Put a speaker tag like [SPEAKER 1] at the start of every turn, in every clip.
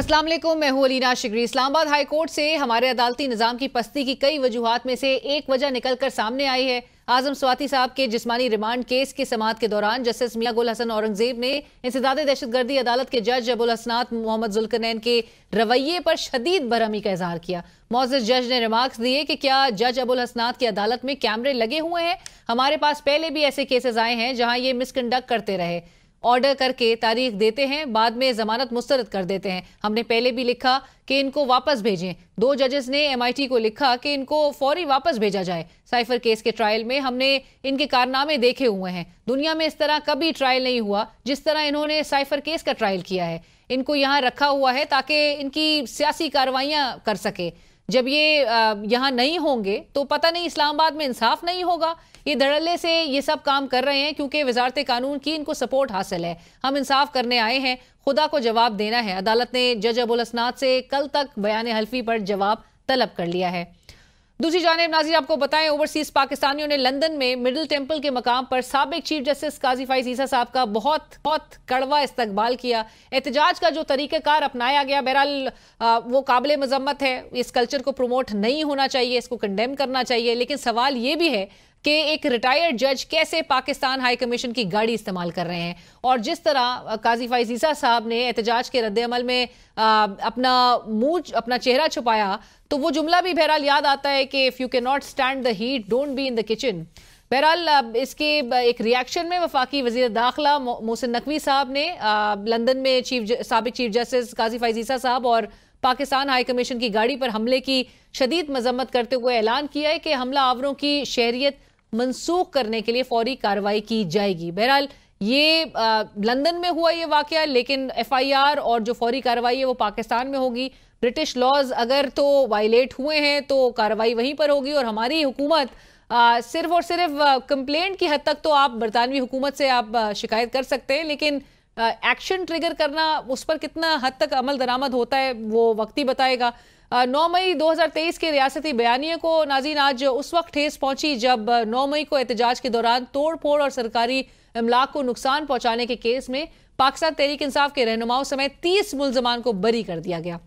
[SPEAKER 1] अस्सलाम वालेकुम मैं हूं अलीना शिगरी इस्लामाबाद हाई कोर्ट से हमारे अदालती निज़ाम की पस्ती की कई वजूहत में से एक वजह निकलकर सामने आई है आजम स्वाति साहब के जिस्मानी रिमांड केस की समात के दौरान जस्टिस मियाँ गुल हसन औरंगजेब ने इंसदाद दहशतगर्दी अदालत के जज अबुल हसनात मोहम्मद जुल्कनैन के रवैये पर शदीद बरहमी का इजहार किया मोज जज ने रिमार्क्स दिए कि क्या जज अबुल हसनात की अदालत में कैमरे लगे हुए हैं हमारे पास पहले भी ऐसे केसेस आए हैं जहाँ ये मिसकंडक्ट करते रहे ऑर्डर करके तारीख देते हैं बाद में जमानत मुस्तरद कर देते हैं हमने पहले भी लिखा कि इनको वापस भेजें दो जजेस ने एमआईटी को लिखा कि इनको फौरी वापस भेजा जाए साइफर केस के ट्रायल में हमने इनके कारनामे देखे हुए हैं दुनिया में इस तरह कभी ट्रायल नहीं हुआ जिस तरह इन्होंने साइफर केस का ट्रायल किया है इनको यहाँ रखा हुआ है ताकि इनकी सियासी कार्रवाइयाँ कर सके जब ये यहाँ नहीं होंगे तो पता नहीं इस्लामाबाद में इंसाफ नहीं होगा ये धड़ल्ले से ये सब काम कर रहे हैं क्योंकि वजारत कानून की इनको सपोर्ट हासिल है हम इंसाफ करने आए हैं खुदा को जवाब देना है अदालत ने जज अबुल असनाद से कल तक बयान हल्फी पर जवाब तलब कर लिया है दूसरी जानब नाजी आपको बताएं ओवरसीज पाकिस्तानियों ने लंदन में मिडिल टेम्पल के मकाम पर सबक चीफ जस्टिस काजी फाइज ईसा साहब का बहुत बहुत कड़वा इस्तकबाल किया एहतजाज का जो तरीक़ाकार अपनाया गया बहरहाल वो काबिल मजम्मत है इस कल्चर को प्रमोट नहीं होना चाहिए इसको कंडेम करना चाहिए लेकिन सवाल ये भी है कि एक रिटायर्ड जज कैसे पाकिस्तान हाई कमीशन की गाड़ी इस्तेमाल कर रहे हैं और जिस तरह काजी फाइजीसा साहब ने एहतजाज के रद्दमल में आ, अपना मुंह अपना चेहरा छुपाया तो वो जुमला भी बहरहाल याद आता है कि if you can not stand the heat don't be in the kitchen बहरहाल इसके एक रिएक्शन में वफाकी वजीर दाखिला मोहसिन नकवी साहब ने लंदन में चीफ सबक चीफ जस्टिस काजी फाइजीसा साहब और पाकिस्तान हाई कमीशन की गाड़ी पर हमले की शदीद मजम्मत करते हुए ऐलान किया है कि हमला आवरों की शहरीत मनसूख करने के लिए फौरी कार्रवाई की जाएगी बहरहाल ये लंदन में हुआ ये वाक़ लेकिन एफआईआर और जो फौरी कार्रवाई है वो पाकिस्तान में होगी ब्रिटिश लॉज अगर तो वायलेट हुए हैं तो कार्रवाई वहीं पर होगी और हमारी हुकूमत सिर्फ और सिर्फ कंप्लेंट की हद तक तो आप बरतानवी हुकूमत से आप शिकायत कर सकते हैं लेकिन एक्शन ट्रिगर करना उस पर कितना हद तक अमल दरामद होता है वो वक्त ही बताएगा नौ मई 2023 के रियासती बयानी को नाजीन आज उस वक्त ठेस पहुंची जब नौ मई को एहतजाज के दौरान तोड़ फोड़ और सरकारी अमलाक को नुकसान पहुंचाने के केस में पाकिस्तान तहरीक इंसाफ के रहनुमाओं समेत तीस मुलजमान को बरी कर दिया गया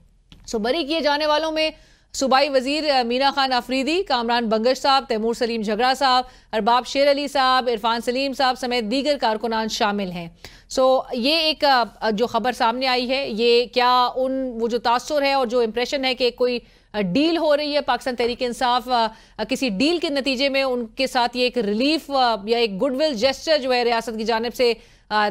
[SPEAKER 1] सो बरी किए जाने वालों में सूबाई वजीर मीना खान आफरीदी कामरान बंगश साहब तैमूर सलीम झगड़ा साहब अरबाब शेर अली साहब इरफान सलीम साहब समेत दीगर कारकुनान शामिल हैं सो ये एक जो खबर सामने आई है ये क्या उन वो जो तासर है और जो इम्प्रेशन है कि कोई डील हो रही है पाकिस्तान तहरीक इंसाफ किसी डील के नतीजे में उनके साथ ये एक रिलीफ या एक गुडविल जेस्टर जो है रियासत की जानब से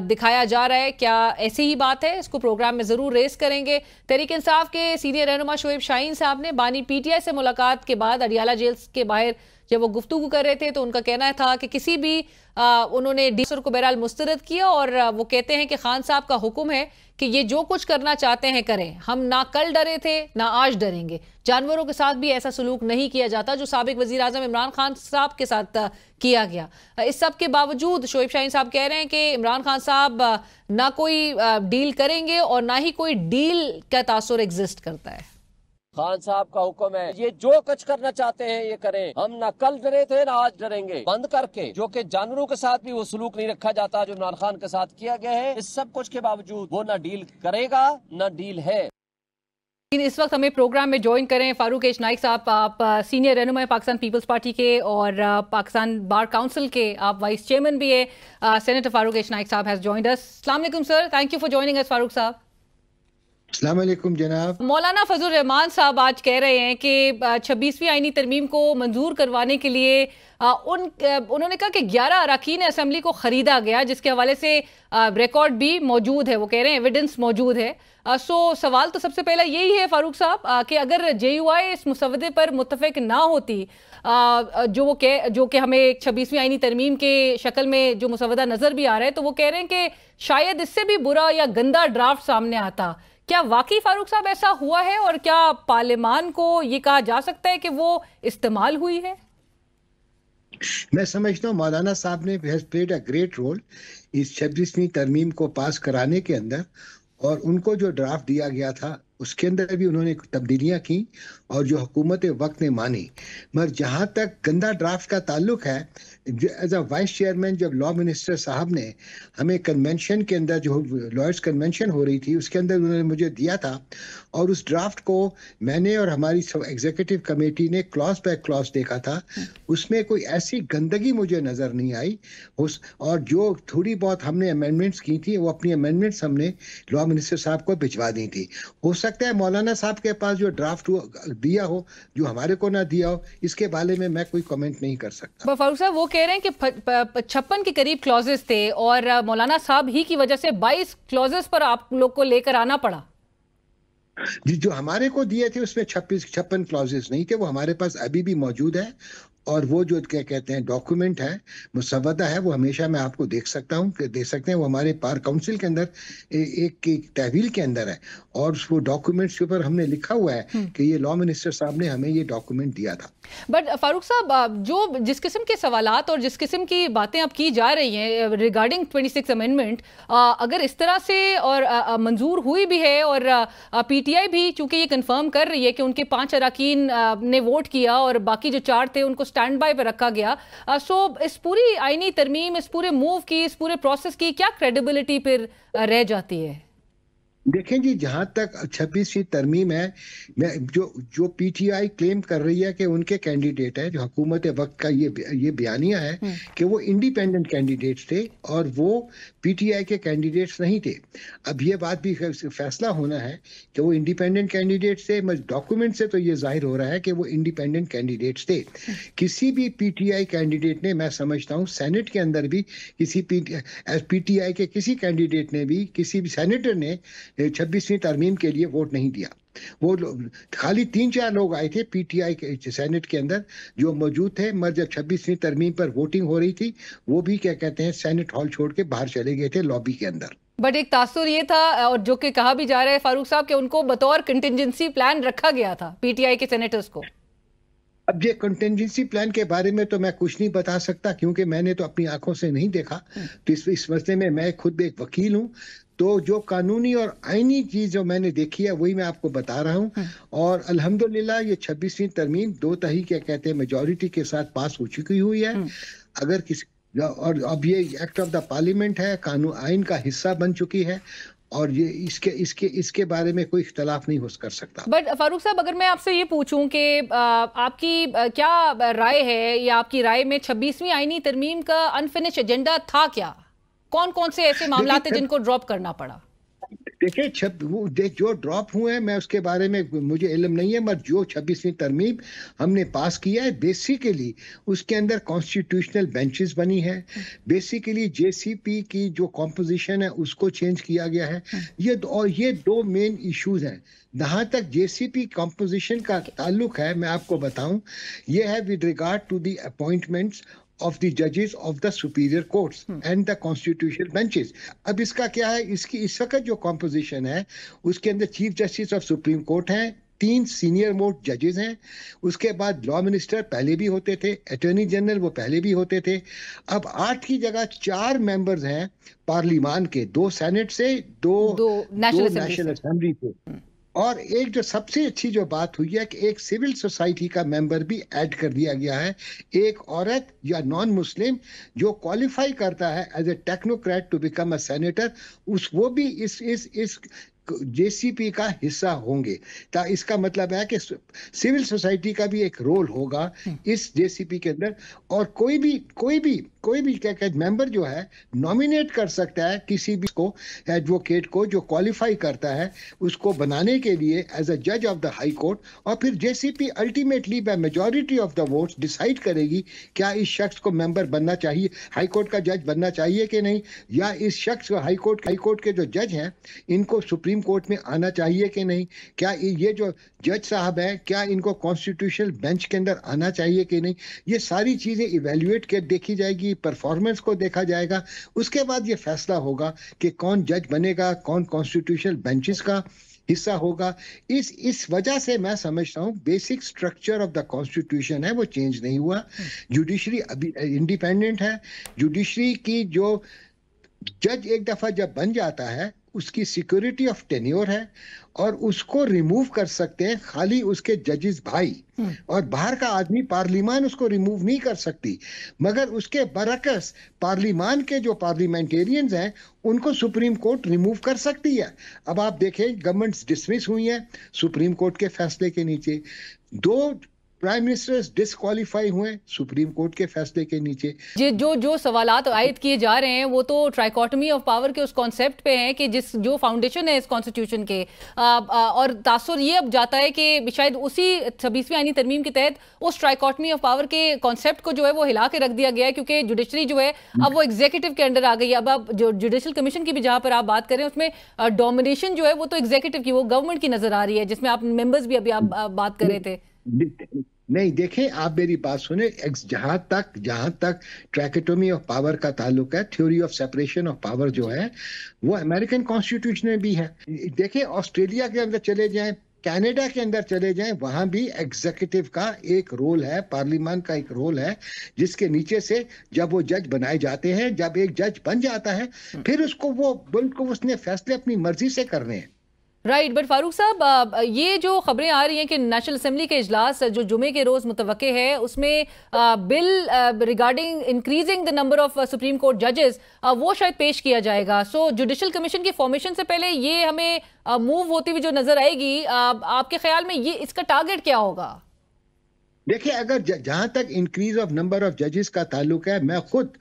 [SPEAKER 1] दिखाया जा रहा है क्या ऐसी ही बात है इसको प्रोग्राम में ज़रूर रेस करेंगे तहरीक इंसाफ के सीनियर रहनुमा शोएब शाहीन साहब ने बानी पीटीआई से मुलाकात के बाद अडियाला जेल के बाहर जब वो गुफ्तु कर रहे थे तो उनका कहना था कि किसी भी आ, उन्होंने डीसर को बहरहाल मुस्तरद किया और वो कहते हैं कि खान साहब का हुक्म है कि ये जो कुछ करना चाहते हैं करें हम ना कल डरे थे ना आज डरेंगे जानवरों के साथ भी ऐसा सलूक नहीं किया जाता जो सबक वजी अजम इमरान खान साहब के साथ किया गया इस सब के बावजूद शोएब शाहीन साहब कह रहे हैं कि इमरान खान साहब ना कोई डील करेंगे और ना ही कोई डील का तासर एग्जिस्ट करता है खान साहब का हुक्म है ये जो कुछ करना चाहते हैं ये करें हम ना कल डरे थे ना आज डरेंगे बंद करके जो कि जानवरों के साथ भी वो सलूक नहीं रखा जाता जो इमरान खान के साथ किया गया है इस सब कुछ के बावजूद वो ना डील करेगा ना डील है इस वक्त हमें प्रोग्राम में ज्वाइन करें फारूक एश नाइक साहब आप सीनियर रहनुमा पाकिस्तान पीपल्स पार्टी के और पाकिस्तान बार काउंसिल के आप वाइस चेयरमैन भी है सेनेटर फारूक एश नाइक साहब has joined us sir thank you for joining us Farooq साहब
[SPEAKER 2] अलैक्म जनाब
[SPEAKER 1] मौलाना फजल रहमान साहब आज कह रहे हैं कि छब्बीसवीं आइनी तरमीम को मंजूर करवाने के लिए उन उन्होंने कहा कि ग्यारह अरकान असम्बली को ख़रीदा गया जिसके हवाले से रिकॉर्ड भी मौजूद है वो कह रहे हैं एविडेंस मौजूद है सो सवाल तो सबसे पहला यही है फारूक साहब कि अगर जे यू आई इस मुसवदे पर मुतफिक ना होती जो वो कह जो कि हमें छब्बीसवीं आइनी तरमीम के शक्ल में जो मुसवदा नज़र भी आ रहा है तो वो कह रहे हैं कि शायद इससे भी बुरा या गंदा ड्राफ्ट सामने आता क्या वाकई फारूक साहब ऐसा हुआ है और क्या पार्लियमान को ये कहा जा सकता है कि वो इस्तेमाल हुई है
[SPEAKER 2] मैं समझता हूँ मौलाना साहब ने प्लेड अ ग्रेट रोल इस छब्बीसवीं तरमीम को पास कराने के अंदर और उनको जो ड्राफ्ट दिया गया था उसके अंदर भी उन्होंने तब्दीलियां की और जो हुकूमत वक्त ने मानी मगर जहां तक गंदा ड्राफ्ट का ताल्लुक है एज अ वाइस चेयरमैन जब लॉ मिनिस्टर साहब ने हमें कन्वेंशन के अंदर जो लॉयर्स कन्वेंशन हो रही थी उसके अंदर उन्होंने मुझे दिया था और उस ड्राफ्ट को मैंने और हमारी एग्जीक्यूटिव कमेटी ने क्लॉज बाय क्लॉज देखा था उसमें कोई ऐसी गंदगी मुझे नज़र नहीं आई उस और जो थोड़ी बहुत हमने अमेंडमेंट्स की थी वो अपनी अमेंडमेंट्स हमने लॉ मिनिस्टर साहब को भिजवा दी थी हो सकता सकता है मौलाना साहब के पास जो ड्राफ्ट दिया हो जो हमारे को ना दिया हो इसके बारे में मैं कोई कमेंट नहीं कर सकता
[SPEAKER 1] फारूक साहब वो कह रहे हैं कि छप्पन के करीब क्लॉजेस थे और मौलाना साहब ही की वजह से बाईस क्लॉजेस पर आप लोग को लेकर आना पड़ा
[SPEAKER 2] जी जो हमारे को दिए थे उसमें छब्बीस छप्पन क्लॉजेस नहीं थे वो हमारे पास अभी भी मौजूद है और वो जो क्या कहते हैं डॉक्यूमेंट है मुसवदा है वो हमेशा मैं आपको देख सकता हूँ दे सकते हैं वो हमारे पार काउंसिल के अंदर ए, एक, एक तहवील के अंदर है और वो डॉक्यूमेंट्स के ऊपर हमने लिखा हुआ है हम्म। कि ये लॉ मिनिस्टर साहब ने हमें ये डॉक्यूमेंट दिया था
[SPEAKER 1] बट फारूक uh, साहब जो जिस किस्म के सवाल और जिस किस्म की बातें अब की जा रही हैं रिगार्डिंग ट्वेंटी सिक्स अमेंडमेंट अगर इस तरह से और uh, uh, मंजूर हुई भी है और पी टी आई भी चूंकि ये कन्फर्म कर रही है कि उनके पाँच अरकान ने वोट किया और बाकी जो चार थे उनको स्टैंड बाय पर रखा गया सो इस पूरी आइनी तरमीम इस पूरे मूव की इस पूरे प्रोसेस की क्या क्रेडिबिलिटी फिर रह जाती है
[SPEAKER 2] देखें जी जहां तक छब्बीसवीं तरमीम है मैं जो जो पीटीआई क्लेम कर रही है कि उनके कैंडिडेट है जो हुकूमत वक्त का ये ये बयानिया है हम्म। कि वो इंडिपेंडेंट कैंडिडेट्स थे और वो पीटीआई के कैंडिडेट्स नहीं थे अब ये बात भी फैसला होना है कि वो इंडिपेंडेंट कैंडिडेट्स थे डॉक्यूमेंट से तो ये जाहिर हो रहा है कि वो इंडिपेंडेंट कैंडिडेट्स थे हम्म। किसी भी आई कैंडिडेट ने मैं समझता हूँ सैनेट के अंदर भी किसी पी आई के किसी कैंडिडेट ने भी किसी भी सैनिटर ने छब्बीसवीं तरमीम के लिए वोट नहीं दिया वो खाली तीन चार लोग आए थे पीटीआई के सेनेट के अंदर जो मौजूद थे मगर जब छब्बीसवीं तरमीम पर वोटिंग हो रही थी वो भी क्या कहते हैं सेनेट हॉल छोड़ के बाहर चले गए थे लॉबी के अंदर
[SPEAKER 1] बट एक तासुर ये था और जो कि कहा भी जा रहा है फारूक साहब कि उनको बतौर कंटिजेंसी प्लान रखा गया था पीटीआई के सेनेटर्स को
[SPEAKER 2] अब ये कंटेंजेंसी प्लान के बारे में तो मैं कुछ नहीं बता सकता क्योंकि मैंने तो अपनी आंखों से नहीं देखा हम्म। तो इस इस मसले में मैं खुद एक वकील हूं तो जो कानूनी और आईनी चीज जो मैंने देखी है वही मैं आपको बता रहा हूँ हम्म। और अलहमदुल्ला ये छब्बीसवीं तरमीम दो तही क्या कहते हैं मेजोरिटी के साथ पास हो चुकी हुई है हम्म। अगर किसी और अब ये एक्ट ऑफ द पार्लियामेंट है कानून आइन का हिस्सा बन चुकी है और ये इसके इसके इसके बारे में कोई इख्तलाफ नहीं हो कर सकता
[SPEAKER 1] बट फारूक साहब अगर मैं आपसे ये पूछूं कि आपकी क्या राय है या आपकी राय में छब्बीसवीं आईनी तरमीम का अनफिनिश एजेंडा था क्या कौन कौन से ऐसे मामला थे जिनको ड्रॉप करना पड़ा देखिए छब
[SPEAKER 2] जो ड्रॉप हुए हैं मैं उसके बारे में मुझे इलम नहीं है मगर जो छब्बीसवीं तरमीम हमने पास किया है बेसिकली उसके अंदर कॉन्स्टिट्यूशनल बेंचेस बनी है बेसिकली जेसीपी की जो कॉम्पोजिशन है उसको चेंज किया गया है हाँ। ये और ये दो मेन इश्यूज हैं जहाँ तक जेसीपी कॉम्पोजिशन का ताल्लुक है मैं आपको बताऊं ये है with regard to the appointments of the जजेस of the superior courts and the constitutional benches अब इसका क्या है इसकी इस वक्त जो कॉम्पोजिशन है उसके अंदर chief justice of supreme court हैं तीन सीनियर मोस्ट जजेस हैं उसके बाद लॉ मिनिस्टर पहले भी होते थे अटॉर्नी जनरल वो पहले भी होते थे अब आठ की जगह चार मेंबर्स हैं पार्लिमान के दो सेनेट से दो,
[SPEAKER 1] दो नेशनल
[SPEAKER 2] असेंबली से और एक जो सबसे अच्छी जो बात हुई है कि एक सिविल सोसाइटी का मेंबर भी ऐड कर दिया गया है एक औरत या नॉन मुस्लिम जो क्वालिफाई करता है as a technocrat to become a senator उस वो भी इस इस इस जेसीपी का हिस्सा होंगे ता इसका मतलब है कि सिविल सोसाइटी का भी एक रोल होगा हम्म। इस जेसीपी के अंदर और कोई भी कोई भी कोई भी क्या कहते मेंबर जो है नॉमिनेट कर सकता है किसी भी को एडवोकेट को जो क्वालिफाई करता है उसको बनाने के लिए एज अ जज ऑफ द हाई कोर्ट और फिर JCP ultimately by majority of the votes decide करेगी क्या इस शख्स को मेंबर बनना चाहिए हाई कोर्ट का जज बनना चाहिए कि नहीं या इस शख्स को हाई कोर्ट हाई कोर्ट के जो जज हैं इनको सुप्रीम कोर्ट में आना चाहिए कि नहीं क्या ये जो जज साहब हैं क्या इनको कॉन्स्टिट्यूशनल बेंच के अंदर आना चाहिए कि नहीं ये सारी चीज़ें इवेल्यूएट कर देखी जाएगी की परफॉर्मेंस को देखा जाएगा उसके बाद ये फैसला होगा कि कौन जज बनेगा कौन कॉन्स्टिट्यूशनल बेंचेस का हिस्सा होगा इस इस वजह से मैं समझता हूँ basic structure of the constitution है वो चेंज नहीं हुआ जुडिशरी अभी इंडिपेंडेंट है जुडिशरी की जो जज एक दफा जब बन जाता है उसकी सिक्योरिटी ऑफ टेन्योर है और उसको रिमूव कर सकते हैं खाली उसके जजेस भाई हम्म। और बाहर का आदमी पार्लिमान उसको रिमूव नहीं कर सकती मगर उसके बरकस पार्लिमान के जो पार्लियामेंटेरियंस हैं उनको सुप्रीम कोर्ट रिमूव कर सकती है अब आप देखें गवर्नमेंट्स डिसमिस हुई हैं सुप्रीम कोर्ट के फैसले के नीचे दो प्राइम मिनिस्टर्स डिसक्वालीफाई हुए सुप्रीम कोर्ट के फैसले के नीचे
[SPEAKER 1] ये जो जो सवाल आयद किए जा रहे हैं वो तो ट्राइकॉटमी ऑफ पावर के उस कॉन्सेप्ट पे हैं कि जिस जो फाउंडेशन है इस कॉन्स्टिट्यूशन के आ, आ, और तासुर ये अब जाता है कि शायद उसी छब्बीसवीं आईनी तरमीम के तहत उस ट्राइकॉटमी ऑफ पावर के कॉन्सेप्ट को जो है वो हिला के रख दिया गया है क्योंकि जुडिशरी जो है अब वो एग्जीक्यूटिव के अंडर आ गई अब आप जो जुडिशल कमीशन की भी जहाँ पर आप बात करें उसमें डोमिनेशन जो है वो तो एग्जीक्यूटिव की वो गवर्नमेंट की नजर आ रही है जिसमें आप मेंबर्स भी अभी आप बात कर रहे थे
[SPEAKER 2] नहीं देखें आप मेरी बात सुने जहां तक जहां तक ट्रैकेटोमी ऑफ पावर का ताल्लुक है theory of separation of power जो है वो अमेरिकन कॉन्स्टिट्यूशन में भी है देखें ऑस्ट्रेलिया के अंदर चले जाएं कनाडा के अंदर चले जाएं वहां भी एग्जीक्यूटिव का एक रोल है पार्लियामान का एक रोल है जिसके नीचे से जब वो जज बनाए जाते हैं जब एक जज बन जाता है हम्म। फिर उसको वो बिल्कुल उसने फैसले अपनी मर्जी से करने हैं
[SPEAKER 1] राइट बट फारूक साहब ये जो खबरें आ रही हैं कि नेशनल असम्बली के इजलास जो जुमे के रोज़ मुतव है उसमें bill regarding increasing the number of supreme court जजेस वो शायद पेश किया जाएगा सो जुडिशल कमीशन की फॉर्मेशन से पहले ये हमें मूव होती हुई जो नज़र आएगी आपके ख्याल में ये इसका टारगेट क्या होगा
[SPEAKER 2] देखिए अगर जहां तक इंक्रीज ऑफ नंबर ऑफ जजेस का ताल्लुक है मैं खुद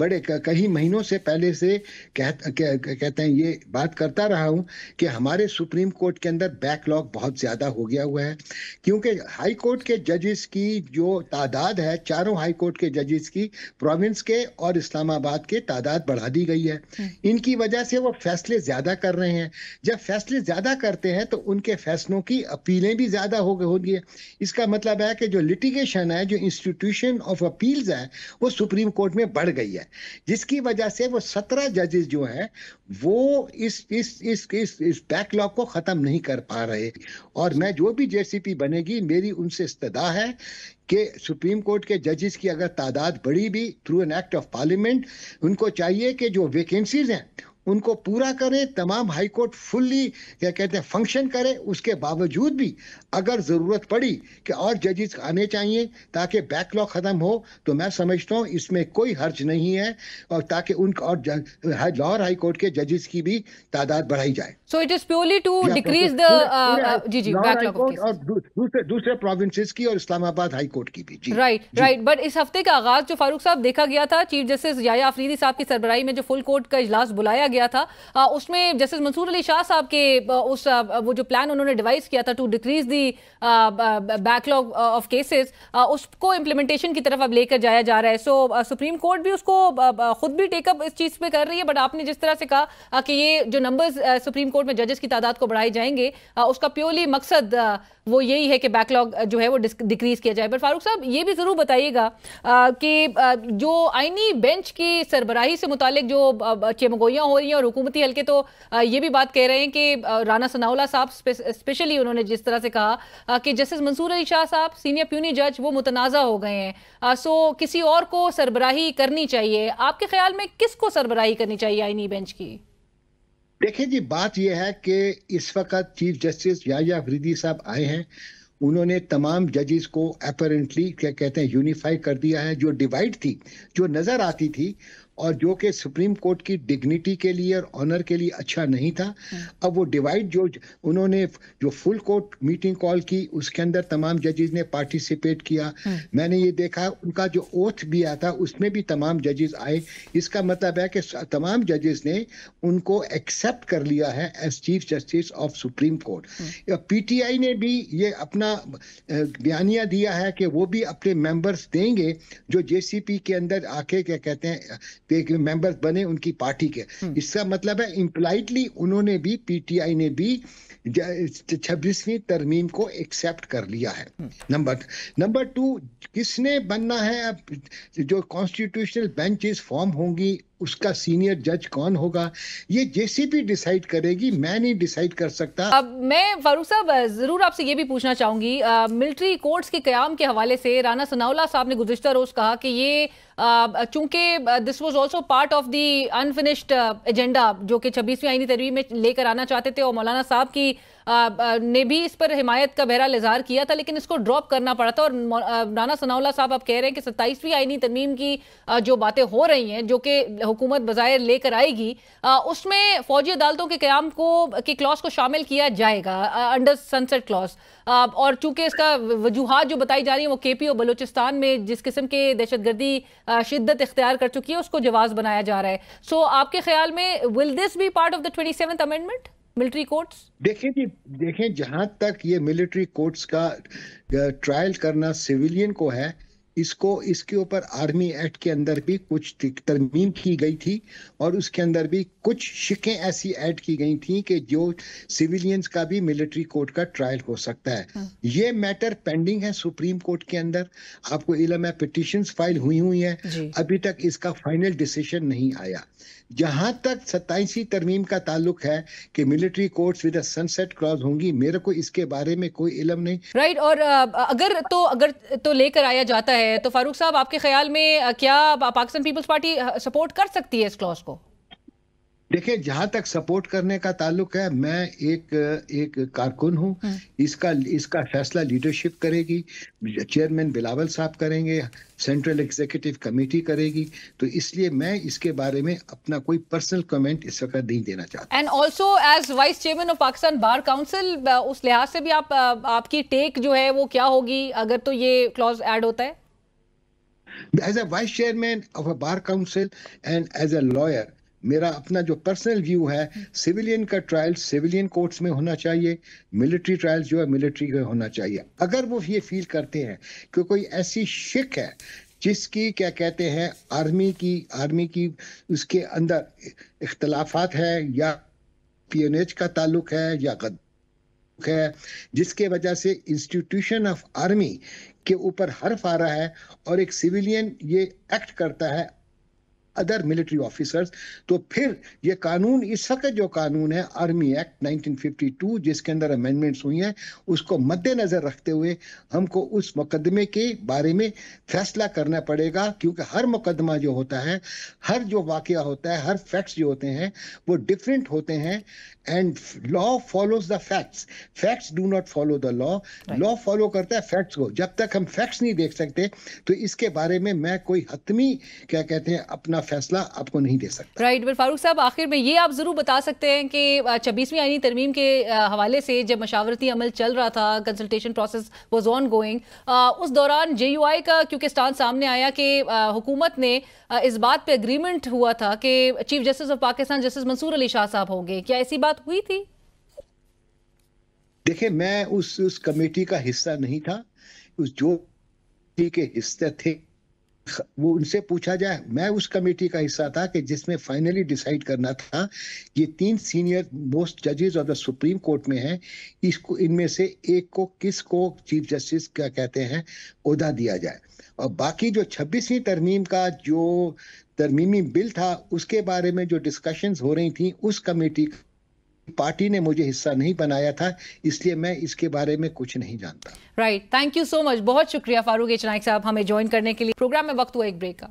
[SPEAKER 2] बड़े कहीं महीनों से पहले से कह, कह, कहते हैं ये बात करता रहा हूँ कि हमारे सुप्रीम कोर्ट के अंदर बैकलॉग बहुत ज़्यादा हो गया हुआ है क्योंकि हाई कोर्ट के जजेस की जो तादाद है चारों हाई कोर्ट के जजेस की प्रोविंस के और इस्लामाबाद के तादाद बढ़ा दी गई है हम्म। इनकी वजह से वो फैसले ज़्यादा कर रहे हैं जब फैसले ज़्यादा करते हैं तो उनके फैसलों की अपीलें भी ज़्यादा हो गई होगी इसका मतलब है कि जो लिटिगेशन है जो इंस्टीट्यूशन ऑफ अपील्स है वो सुप्रीम कोर्ट में बढ़ गई है जिसकी वजह से वो सत्रह जजेस जो हैं वो इस इस इस इस, इस बैकलॉग को ख़त्म नहीं कर पा रहे और मैं जो भी जेसीपी बनेगी मेरी उनसे इस्तदा है कि सुप्रीम कोर्ट के जजेस की अगर तादाद बढ़ी भी through an act of parliament उनको चाहिए कि जो वैकेंसीज हैं उनको पूरा करें तमाम हाईकोर्ट फुल्ली क्या कहते हैं फंक्शन करें उसके बावजूद भी अगर ज़रूरत पड़ी कि और जजेस आने चाहिए ताकि बैकलॉग ख़त्म हो तो मैं समझता हूँ इसमें कोई हर्ज नहीं है और ताकि उन और लाहौर हाईकोर्ट के जजेस की भी तादाद बढ़ाई जाए
[SPEAKER 1] so it is purely to decrease the जी जी बैकलॉग
[SPEAKER 2] और दूसरे दूसरे प्रोविंसेस की और इस्लामाबाद हाई कोर्ट की
[SPEAKER 1] भी जी राइट राइट बट इस हफ्ते का आगाज जो फारूक साहब देखा गया था चीफ जस्टिस याया आफरीदी साहब की सरबराई में जो फुल कोर्ट का इजलास बुलाया गया गया था उसमें जस्टिस मंसूर अली शाह साहब के उस वो जो प्लान उन्होंने डिवाइस किया था to decrease the backlog of cases उसको इम्प्लीमेंटेशन की तरफ अब लेकर जाया जा रहा है सो सुप्रीम कोर्ट भी उसको खुद भी टेकअप इस चीज़ पे कर रही है बट आपने जिस तरह से कहा कि ये जो नंबर्स सुप्रीम कोर्ट में जजेस की तादाद को बढ़ाए जाएंगे उसका प्योरली मकसद वो यही है कि बैकलॉग जो है वो डिक्रीज़ किया जाए पर फारूक साहब ये भी ज़रूर बताइएगा कि जो आइनी बेंच की सरबराही से मुतालिक जो चेमगोयाँ हो रही हैं और हुकूमती हल्के तो ये भी बात कह रहे हैं कि राना सनाउला साहब स्पेशली उन्होंने जिस तरह से कहा कि जस्टिस मंसूर अली शाह साहब सीनियर प्यूनी जज वो मुतनाज़ा हो गए हैं सो किसी और को सरबराही करनी चाहिए आपके ख्याल में किसको सरबराही करनी चाहिए आइनी बेंच की
[SPEAKER 2] देखिए जी बात यह है कि इस वक्त चीफ जस्टिस याया वरीदी साहब आए हैं उन्होंने तमाम जजेस को अपेरेंटली क्या कहते हैं यूनिफाई कर दिया है जो डिवाइड थी जो नज़र आती थी और जो कि सुप्रीम कोर्ट की डिग्निटी के लिए और ऑनर के लिए अच्छा नहीं था हम्म। अब वो डिवाइड जो उन्होंने जो फुल कोर्ट मीटिंग कॉल की उसके अंदर तमाम जजेज ने पार्टिसिपेट किया हम्म। मैंने ये देखा उनका जो ओथ भी था उसमें भी तमाम जजेज आए इसका मतलब है कि तमाम जजेस ने उनको एक्सेप्ट कर लिया है as chief justice of supreme court PTI hmm. ने भी ये अपना बयानिया दिया है कि वो भी अपने मेंबर्स देंगे जो जेसीपी के अंदर आके क्या कहते हैं मेंबर्स बने उनकी पार्टी के हम्म। इसका मतलब है इम्प्लाइटली उन्होंने भी पीटीआई ने भी छब्बीसवीं तरमीम को एक्सेप्ट कर लिया है नंबर नंबर टू किसने बनना है अब जो कॉन्स्टिट्यूशनल बेंचेस फॉर्म होंगी उसका सीनियर जज कौन होगा ये जेसीपी डिसाइड करेगी मैं नहीं डिसाइड कर सकता अब
[SPEAKER 1] मैं फारूक साहब जरूर आपसे ये भी पूछना चाहूंगी मिलिट्री कोर्ट्स के क्याम के हवाले से राना सनाउला साहब ने गुजश्ता रोज कहा कि ये चूंकि this was also part of the unfinished agenda जो कि छब्बीसवीं आईनी तरवी में लेकर आना चाहते थे और मौलाना साहब की ने भी इस पर हिमायत का बहरहाल इजहार किया था लेकिन इसको ड्रॉप करना पड़ा था और राना सनाउल्ला साहब आप कह रहे हैं कि सत्ताईसवीं आईनी तरमीम की जो बातें हो रही हैं जो कि हुकूमत बज़ाहिर लेकर आएगी उसमें फौजी अदालतों के क्याम को के क्लॉज को शामिल किया जाएगा अंडर सनसेट क्लॉज और चूंकि इसका वजूहत जो बताई जा रही है वो के पी और बलोचिस्तान में जिस किस्म के दहशत गर्दी शिद्दत इख्तियार कर चुकी है उसको जवाब बनाया जा रहा है सो so, आपके ख्याल में will this be part of the twenty seven amendment military courts
[SPEAKER 2] देखिए जी देखें जहां तक ये मिलिट्री कोर्ट्स का ट्रायल करना सिविलियन को है इसको इसके ऊपर आर्मी एक्ट के अंदर भी कुछ तरमीम की गई थी और उसके अंदर भी कुछ शिकें ऐसी ऐड की गई थी कि जो सिविलियंस का भी मिलिट्री कोर्ट का ट्रायल हो सकता है हाँ। ये मैटर पेंडिंग है सुप्रीम कोर्ट के अंदर आपको इलम है पिटिशन फाइल हुई हुई है अभी तक इसका फाइनल डिसीजन नहीं आया जहां तक सत्ताईसवीं तरमीम का ताल्लुक है कि military courts with sunset clause होंगी मेरे को इसके बारे में कोई इलम नहीं
[SPEAKER 1] राइट और अगर तो अगर तो लेकर आया जाता है है तो फारूक साहब आपके ख्याल में क्या पाकिस्तान पीपल्स पार्टी सपोर्ट कर सकती है इस क्लॉज को
[SPEAKER 2] देखिए जहां तक सपोर्ट करने का ताल्लुक है मैं एक एक कारकुन हूं हम्म। इसका इसका फैसला लीडरशिप करेगी चेयरमैन बिलावल साहब करेंगे सेंट्रल एग्जीक्यूटिव कमेटी करेगी तो इसलिए मैं इसके बारे में अपना कोई पर्सनल कमेंट इस वक्त नहीं देना चाहता
[SPEAKER 1] and also as vice chairman of Pakistan bar council उस लिहाज से भी आप आपकी टेक जो है वो क्या होगी अगर तो ये क्लॉज एड होता है
[SPEAKER 2] as a vice chairman of a bar council and as a lawyer मेरा अपना जो पर्सनल व्यू है सिविलियन का ट्रायल सिविलियन कोर्ट्स में होना चाहिए मिलिट्री ट्रायल जो है मिलिट्री में होना चाहिए अगर वो ये फील करते हैं कि कोई ऐसी शिक है जिसकी क्या कहते हैं आर्मी की आर्मी की उसके अंदर इख्तलाफात है या पीएनएच का ताल्लुक है या गद्दार है जिसके वजह से इंस्टीट्यूशन ऑफ आर्मी के ऊपर हर्फ आ रहा है और एक सिविलियन ये एक्ट करता है अदर मिलिट्री ऑफिसर्स तो फिर ये कानून इस वक्त जो कानून है आर्मी एक्ट 1952 जिसके अंदर अमेंडमेंट्स हुई हैं उसको मद्देनज़र रखते हुए हमको उस मुकदमे के बारे में फैसला करना पड़ेगा क्योंकि हर मुकदमा जो होता है हर जो वाक़ होता है हर फैक्ट्स जो होते हैं वो डिफरेंट होते हैं and law follows the facts facts do not follow the law law follow करता है फैक्ट्स को जब तक हम फैक्ट्स नहीं देख सकते तो इसके बारे में मैं कोई हतमी क्या कहते हैं अपना फैसला आपको नहीं दे सकता
[SPEAKER 1] राइट right, फारूक साहब आखिर में ये आप ज़रूर बता सकते हैं कि छब्बीसवीं आईनी तरमीम के हवाले से जब मशावरती अमल चल रहा था consultation process was ongoing उस दौरान जे यू आई का क्योंकि स्टांस सामने आया कि हुकूमत ने इस बात पर अग्रीमेंट हुआ था कि chief justice of Pakistan justice Mansoor Ali Shah साहब होंगे क्या ऐसी बात हुई थी
[SPEAKER 2] देखिये मैं उस उस कमेटी का हिस्सा नहीं था उस जो के हिस्से थे वो उनसे पूछा जाए मैं उस कमेटी का हिस्सा था कि जिसमें फाइनली डिसाइड करना था ये तीन सीनियर मोस्ट जजेस ऑफ द सुप्रीम कोर्ट में हैं इसको इनमें से एक को किस को चीफ जस्टिस क्या कहते हैं उदा दिया जाए और बाकी जो छब्बीसवीं तरमीम का जो तरमीमी बिल था उसके बारे में जो डिस्कशंस हो रही थी उस कमेटी पार्टी ने मुझे हिस्सा नहीं बनाया था इसलिए मैं इसके बारे में कुछ नहीं जानता
[SPEAKER 1] right thank you so much बहुत शुक्रिया फारूक एच साहब हमें ज्वाइन करने के लिए प्रोग्राम में वक्त हुआ एक ब्रेक का